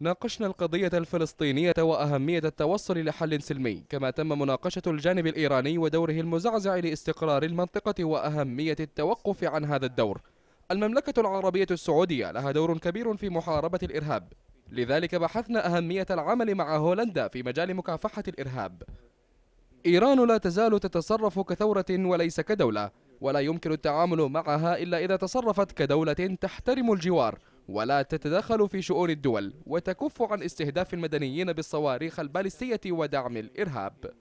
ناقشنا القضية الفلسطينية وأهمية التوصل لحل سلمي كما تم مناقشة الجانب الإيراني ودوره المزعزع لاستقرار المنطقة وأهمية التوقف عن هذا الدور المملكة العربية السعودية لها دور كبير في محاربة الإرهاب لذلك بحثنا أهمية العمل مع هولندا في مجال مكافحة الإرهاب إيران لا تزال تتصرف كثورة وليس كدولة ولا يمكن التعامل معها إلا إذا تصرفت كدولة تحترم الجوار ولا تتدخل في شؤون الدول وتكف عن استهداف المدنيين بالصواريخ البالستية ودعم الإرهاب